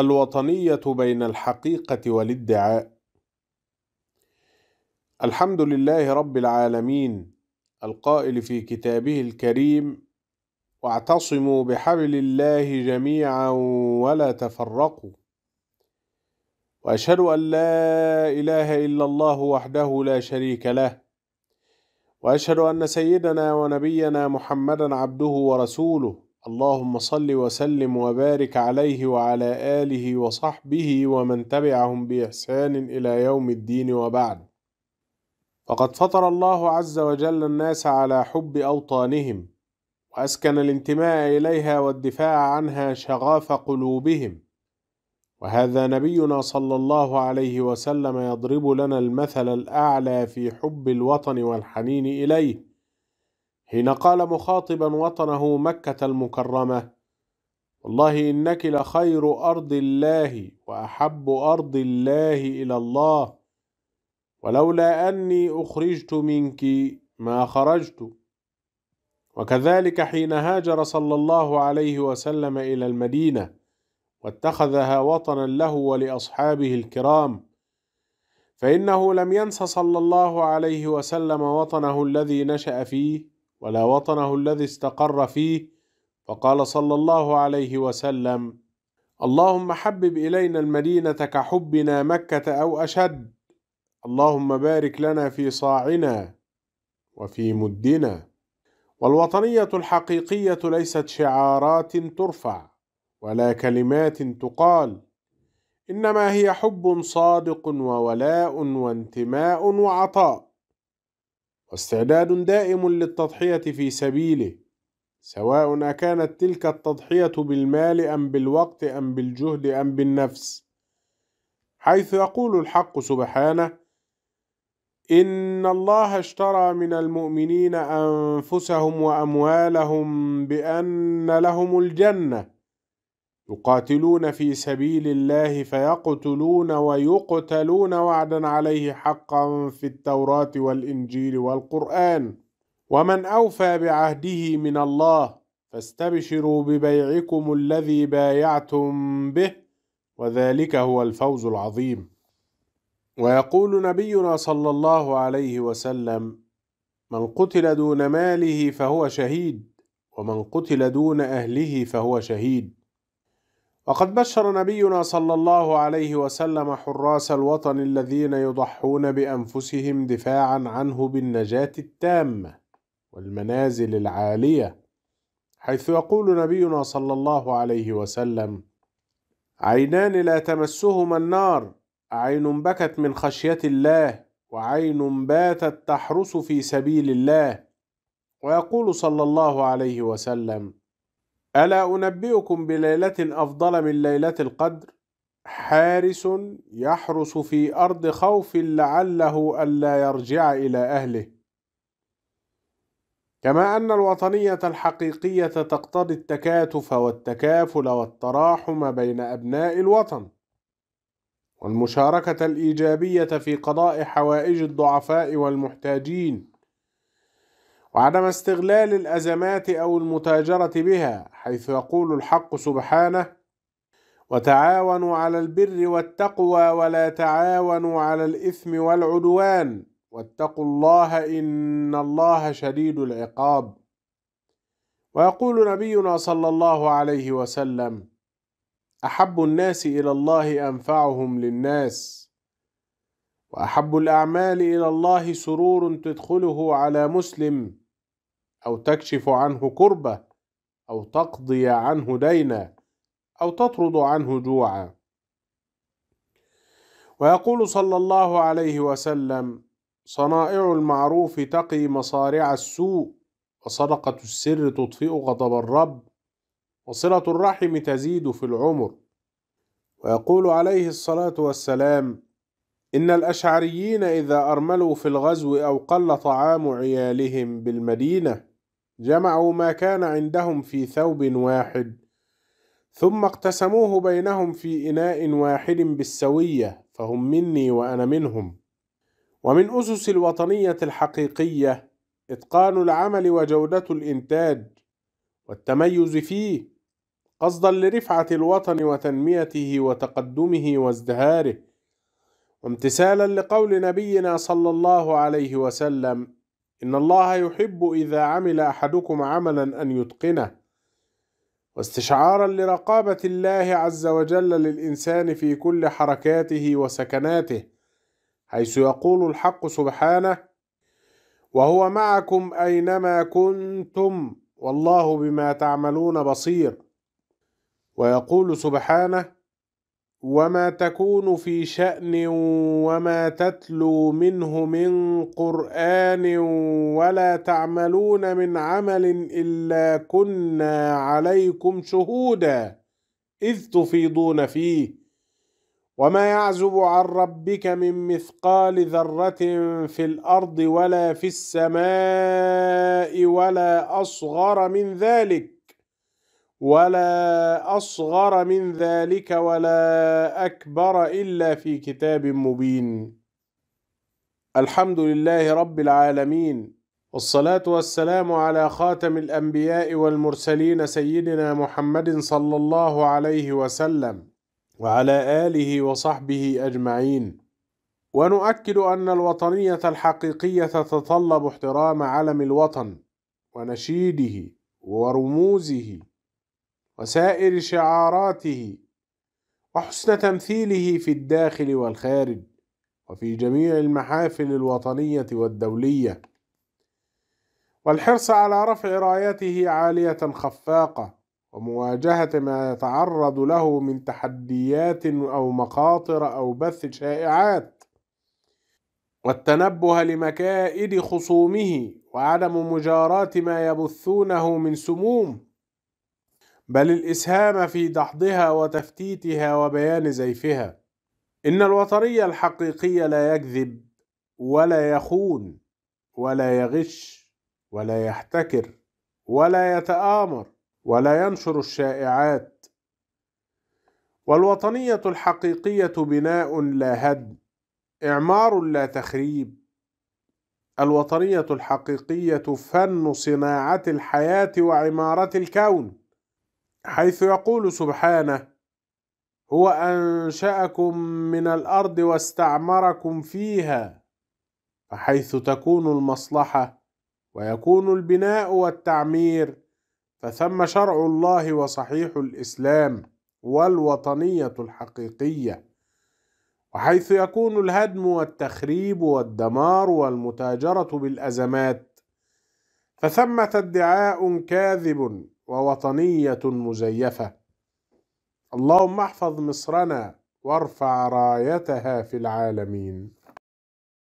الوطنية بين الحقيقة والادعاء الحمد لله رب العالمين القائل في كتابه الكريم واعتصموا بحبل الله جميعا ولا تفرقوا واشهد ان لا اله الا الله وحده لا شريك له واشهد ان سيدنا ونبينا محمدا عبده ورسوله اللهم صل وسلم وبارك عليه وعلى آله وصحبه ومن تبعهم بإحسان إلى يوم الدين وبعد فقد فطر الله عز وجل الناس على حب أوطانهم وأسكن الانتماء إليها والدفاع عنها شغاف قلوبهم وهذا نبينا صلى الله عليه وسلم يضرب لنا المثل الأعلى في حب الوطن والحنين إليه حين قال مخاطبا وطنه مكة المكرمة والله إنك لخير أرض الله وأحب أرض الله إلى الله ولولا أني أخرجت منك ما خرجت وكذلك حين هاجر صلى الله عليه وسلم إلى المدينة واتخذها وطنا له ولأصحابه الكرام فإنه لم ينس صلى الله عليه وسلم وطنه الذي نشأ فيه ولا وطنه الذي استقر فيه فقال صلى الله عليه وسلم اللهم حبب إلينا المدينة كحبنا مكة أو أشد اللهم بارك لنا في صاعنا وفي مدنا والوطنية الحقيقية ليست شعارات ترفع ولا كلمات تقال إنما هي حب صادق وولاء وانتماء وعطاء واستعداد دائم للتضحية في سبيله سواء أكانت تلك التضحية بالمال أم بالوقت أم بالجهد أم بالنفس حيث يقول الحق سبحانه إن الله اشترى من المؤمنين أنفسهم وأموالهم بأن لهم الجنة يقاتلون في سبيل الله فيقتلون ويقتلون وعدا عليه حقا في التوراة والإنجيل والقرآن ومن أوفى بعهده من الله فاستبشروا ببيعكم الذي بايعتم به وذلك هو الفوز العظيم ويقول نبينا صلى الله عليه وسلم من قتل دون ماله فهو شهيد ومن قتل دون أهله فهو شهيد وقد بشر نبينا صلى الله عليه وسلم حراس الوطن الذين يضحون بانفسهم دفاعا عنه بالنجاه التامه والمنازل العاليه حيث يقول نبينا صلى الله عليه وسلم عينان لا تمسهما النار عين بكت من خشيه الله وعين باتت تحرس في سبيل الله ويقول صلى الله عليه وسلم ألا أنبئكم بليلة أفضل من ليلة القدر حارس يحرس في أرض خوف لعله ألا يرجع إلى أهله كما أن الوطنية الحقيقية تقتضي التكاتف والتكافل والتراحم بين أبناء الوطن والمشاركة الإيجابية في قضاء حوائج الضعفاء والمحتاجين وعدم استغلال الأزمات أو المتاجرة بها حيث يقول الحق سبحانه وتعاونوا على البر والتقوى ولا تعاونوا على الإثم والعدوان واتقوا الله إن الله شديد العقاب ويقول نبينا صلى الله عليه وسلم أحب الناس إلى الله أنفعهم للناس واحب الاعمال الى الله سرور تدخله على مسلم او تكشف عنه كربه او تقضي عنه دينا او تطرد عنه جوعا ويقول صلى الله عليه وسلم صنائع المعروف تقي مصارع السوء وصدقه السر تطفئ غضب الرب وصله الرحم تزيد في العمر ويقول عليه الصلاه والسلام إن الأشعريين إذا أرملوا في الغزو أو قل طعام عيالهم بالمدينة جمعوا ما كان عندهم في ثوب واحد ثم اقتسموه بينهم في إناء واحد بالسوية فهم مني وأنا منهم ومن أسس الوطنية الحقيقية إتقان العمل وجودة الإنتاج والتميز فيه قصدا لرفعة الوطن وتنميته وتقدمه وازدهاره وامتثالا لقول نبينا صلى الله عليه وسلم إن الله يحب إذا عمل أحدكم عملا أن يتقنه واستشعارا لرقابة الله عز وجل للإنسان في كل حركاته وسكناته حيث يقول الحق سبحانه وهو معكم أينما كنتم والله بما تعملون بصير ويقول سبحانه وما تكون في شأن وما تتلو منه من قرآن ولا تعملون من عمل إلا كنا عليكم شهودا إذ تفيضون فيه وما يعزب عن ربك من مثقال ذرة في الأرض ولا في السماء ولا أصغر من ذلك ولا أصغر من ذلك ولا أكبر إلا في كتاب مبين الحمد لله رب العالمين والصلاة والسلام على خاتم الأنبياء والمرسلين سيدنا محمد صلى الله عليه وسلم وعلى آله وصحبه أجمعين ونؤكد أن الوطنية الحقيقية تتطلب احترام علم الوطن ونشيده ورموزه وسائر شعاراته وحسن تمثيله في الداخل والخارج وفي جميع المحافل الوطنية والدولية والحرص على رفع رايته عالية خفاقة ومواجهة ما يتعرض له من تحديات أو مخاطر أو بث شائعات والتنبه لمكائد خصومه وعدم مجاراة ما يبثونه من سموم بل الإسهام في دحضها وتفتيتها وبيان زيفها إن الوطني الحقيقي لا يكذب ولا يخون ولا يغش ولا يحتكر ولا يتآمر ولا ينشر الشائعات والوطنية الحقيقية بناء لا هدم إعمار لا تخريب الوطنية الحقيقية فن صناعة الحياة وعمارة الكون حيث يقول سبحانه هو أنشأكم من الأرض واستعمركم فيها فحيث تكون المصلحة ويكون البناء والتعمير فثم شرع الله وصحيح الإسلام والوطنية الحقيقية وحيث يكون الهدم والتخريب والدمار والمتاجرة بالأزمات فثمة ادعاء كاذب ووطنية مزيفة اللهم احفظ مصرنا وارفع رايتها في العالمين